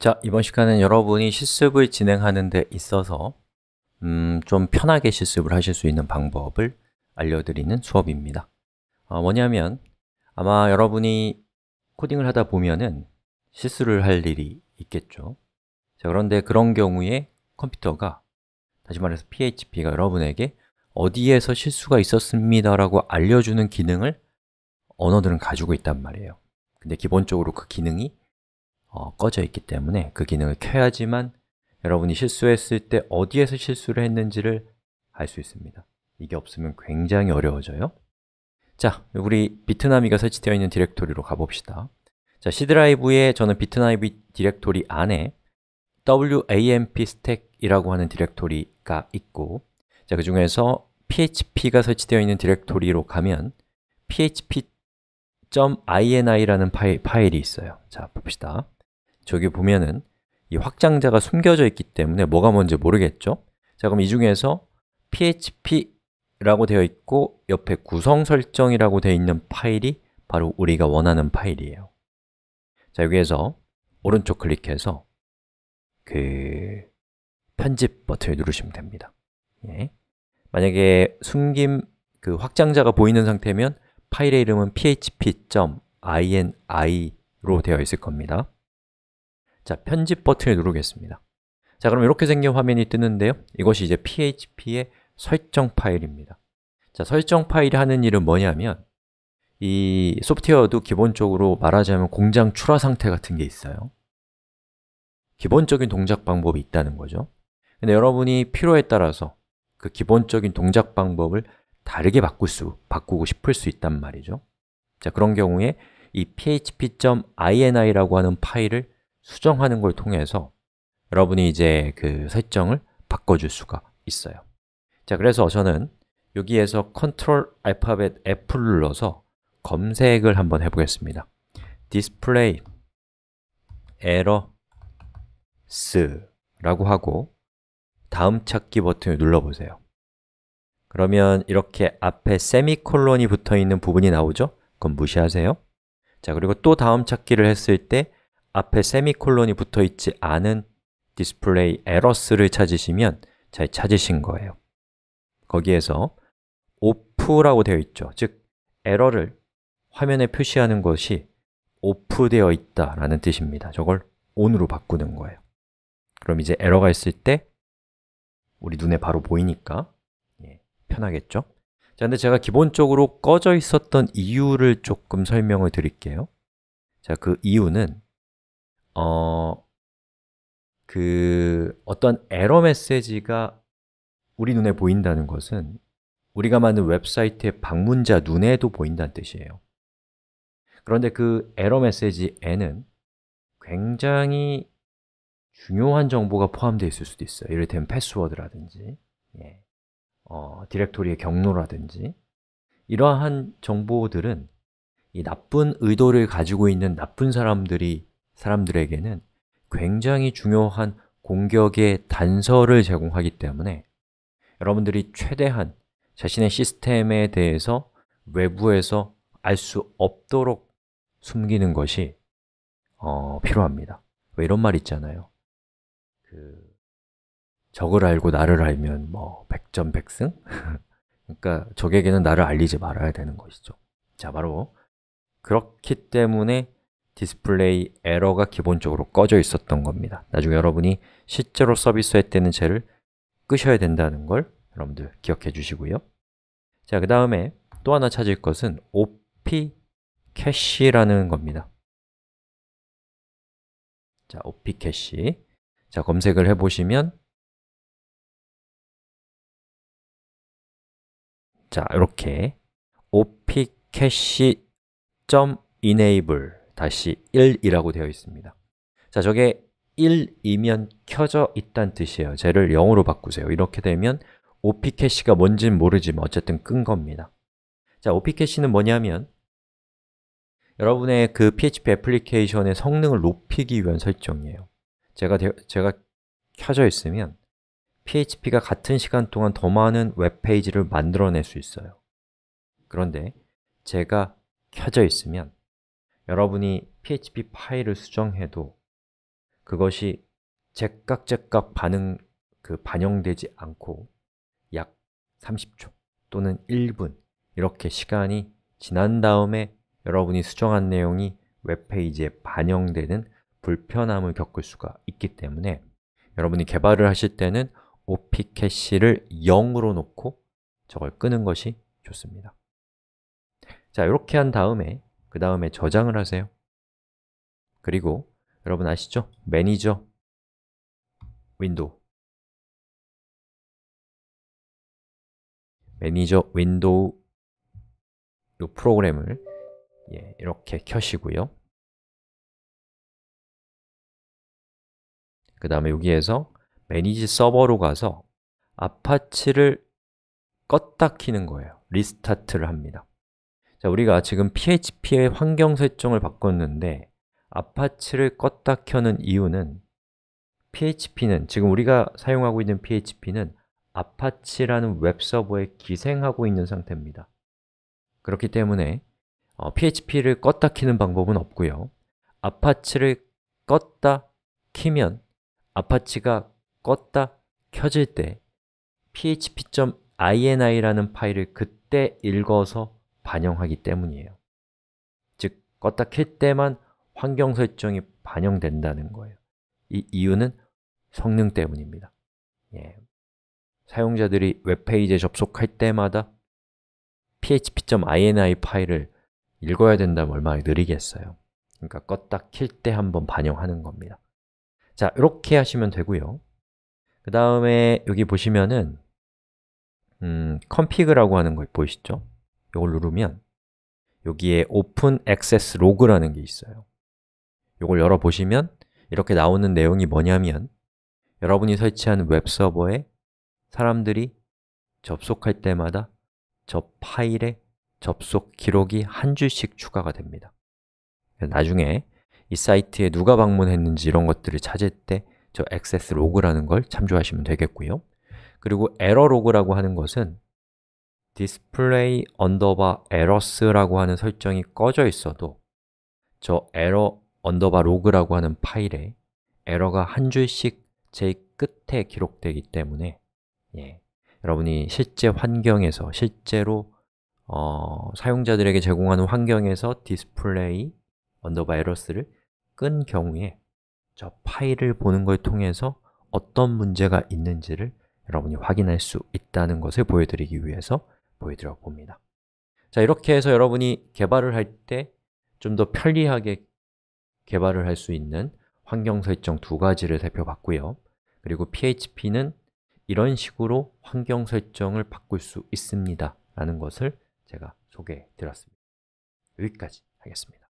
자, 이번 시간은 여러분이 실습을 진행하는 데 있어서 음, 좀 편하게 실습을 하실 수 있는 방법을 알려드리는 수업입니다 어, 뭐냐면 아마 여러분이 코딩을 하다 보면은 실수를 할 일이 있겠죠 자, 그런데 그런 경우에 컴퓨터가 다시 말해서 PHP가 여러분에게 어디에서 실수가 있었습니다 라고 알려주는 기능을 언어들은 가지고 있단 말이에요 근데 기본적으로 그 기능이 어, 꺼져 있기 때문에 그 기능을 켜야지만 여러분이 실수했을 때 어디에서 실수를 했는지를 알 수 있습니다 이게 없으면 굉장히 어려워져요 자, 우리 비트나미가 설치되어 있는 디렉토리로 가봅시다 자, C드라이브에 저는 비트나미 디렉토리 안에 WAMP s t a c k 이라고 하는 디렉토리가 있고 자, 그 중에서 PHP가 설치되어 있는 디렉토리로 가면 php.ini라는 파일, 파일이 있어요 자, 봅시다 저기 보면은 이 확장자가 숨겨져 있기 때문에 뭐가 뭔지 모르겠죠? 자, 그럼 이 중에서 php라고 되어 있고 옆에 구성 설정이라고 되어 있는 파일이 바로 우리가 원하는 파일이에요 자, 여기에서 오른쪽 클릭해서 그 편집 버튼을 누르시면 됩니다 예. 만약에 숨김 그 확장자가 보이는 상태면 파일의 이름은 php.ini 로 되어 있을 겁니다 자, 편집 버튼을 누르겠습니다 자, 그럼 이렇게 생긴 화면이 뜨는데요 이것이 이제 PHP의 설정 파일입니다 자, 설정 파일이 하는 일은 뭐냐면 이 소프트웨어도 기본적으로 말하자면 공장 출하 상태 같은 게 있어요 기본적인 동작 방법이 있다는 거죠 근데 여러분이 필요에 따라서 그 기본적인 동작 방법을 다르게 바꿀 수, 바꾸고 싶을 수 있단 말이죠 자, 그런 경우에 이 php.ini라고 하는 파일을 수정하는 걸 통해서 여러분이 이제 그 설정을 바꿔줄 수가 있어요 자, 그래서 저는 여기에서 컨트롤 알파벳 F를 눌러서 검색을 한번 해보겠습니다 display errors 라고 하고 다음 찾기 버튼을 눌러보세요 그러면 이렇게 앞에 세미콜론이 붙어 있는 부분이 나오죠? 그건 무시하세요 자, 그리고 또 다음 찾기를 했을 때 앞에 세미콜론이 붙어 있지 않은 display errors를 찾으시면 잘 찾으신 거예요 거기에서 off라고 되어 있죠 즉, 에러를 화면에 표시하는 것이 off 되어 있다라는 뜻입니다 저걸 on으로 바꾸는 거예요 그럼 이제 에러가 있을 때 우리 눈에 바로 보이니까 예, 편하겠죠? 자, 근데 제가 기본적으로 꺼져 있었던 이유를 조금 설명을 드릴게요 자, 그 이유는 어, 그 어떤 에러 메시지가 우리 눈에 보인다는 것은 우리가 만든 웹사이트의 방문자 눈에도 보인다는 뜻이에요 그런데 그 에러 메시지 에는 굉장히 중요한 정보가 포함되어 있을 수도 있어요 이를테면 패스워드라든지 예. 어, 디렉토리의 경로라든지 이러한 정보들은 이 나쁜 의도를 가지고 있는 나쁜 사람들이 사람들에게는 굉장히 중요한 공격의 단서를 제공하기 때문에 여러분들이 최대한 자신의 시스템에 대해서 외부에서 알 수 없도록 숨기는 것이 어, 필요합니다 왜 이런 말 있잖아요 그 적을 알고 나를 알면 뭐 백전백승? 그러니까 적에게는 나를 알리지 말아야 되는 것이죠 자, 바로 그렇기 때문에 디스플레이 에러가 기본적으로 꺼져 있었던 겁니다 나중에 여러분이 실제로 서비스했다는 쟤를 끄셔야 된다는 걸 여러분들 기억해 주시고요 자, 그 다음에 또 하나 찾을 것은 op c c a h e 라는 겁니다 자, op c a 캐시 자, 검색을 해보시면 자, 이렇게 op cache.enable 다시 1이라고 되어 있습니다 자, 저게 1이면 켜져 있다는 뜻이에요 쟤를 0으로 바꾸세요 이렇게 되면 오피캐시가 뭔진 모르지만 어쨌든 끈 겁니다 자, 오피캐시는 뭐냐면 여러분의 그 PHP 애플리케이션의 성능을 높이기 위한 설정이에요 제가, 되, 제가 켜져 있으면 PHP가 같은 시간 동안 더 많은 웹페이지를 만들어낼 수 있어요 그런데 제가 켜져 있으면 여러분이 PHP 파일을 수정해도 그것이 제각제각 반응, 그 반영되지 않고 약 30초 또는 1분 이렇게 시간이 지난 다음에 여러분이 수정한 내용이 웹페이지에 반영되는 불편함을 겪을 수가 있기 때문에 여러분이 개발을 하실 때는 OP 캐시를 0으로 놓고 저걸 끄는 것이 좋습니다 자, 이렇게 한 다음에 그 다음에 저장을 하세요 그리고 여러분 아시죠? 매니저 윈도우 매니저 윈도우 이 프로그램을 예, 이렇게 켜시고요 그 다음에 여기에서 매니지 서버로 가서 아파치를 껐다 키는 거예요 리스타트를 합니다 자, 우리가 지금 PHP의 환경 설정을 바꿨는데 아파치를 껐다 켜는 이유는 PHP는, 지금 우리가 사용하고 있는 PHP는 아파치라는 웹서버에 기생하고 있는 상태입니다 그렇기 때문에 어, PHP를 껐다 켜는 방법은 없고요 아파치를 껐다 켜면 아파치가 껐다 켜질 때 php.ini라는 파일을 그때 읽어서 반영하기 때문이에요 즉, 껐다 켤 때만 환경 설정이 반영된다는 거예요 이 이유는 성능 때문입니다 예. 사용자들이 웹페이지에 접속할 때마다 php.ini 파일을 읽어야 된다면 얼마나 느리겠어요 그러니까 껐다 킬 때 한번 반영하는 겁니다 자, 이렇게 하시면 되고요 그 다음에 여기 보시면은 음, 컴피그라고 하는 거 보이시죠? 이걸 누르면 여기에 Open Access Log라는 게 있어요 이걸 열어보시면 이렇게 나오는 내용이 뭐냐면 여러분이 설치한 웹서버에 사람들이 접속할 때마다 저 파일에 접속 기록이 한 줄씩 추가가 됩니다 나중에 이 사이트에 누가 방문했는지 이런 것들을 찾을 때 저 액세스 로그라는 걸 참조하시면 되겠고요 그리고 에러 로그라고 하는 것은 display underbar errors라고 하는 설정이 꺼져 있어도 저 error underbar log라고 하는 파일에 에러가 한 줄씩 제 끝에 기록되기 때문에 예, 여러분이 실제 환경에서 실제로 어, 사용자들에게 제공하는 환경에서 디스플레이 언더바 에러스를 끈 경우에 저 파일을 보는 걸 통해서 어떤 문제가 있는지를 여러분이 확인할 수 있다는 것을 보여드리기 위해서 보여드려 봅니다 자 이렇게 해서 여러분이 개발을 할 때 좀 더 편리하게 개발을 할 수 있는 환경 설정 두 가지를 살펴봤고요 그리고 PHP는 이런 식으로 환경 설정을 바꿀 수 있습니다 라는 것을 제가 소개해 드렸습니다 여기까지 하겠습니다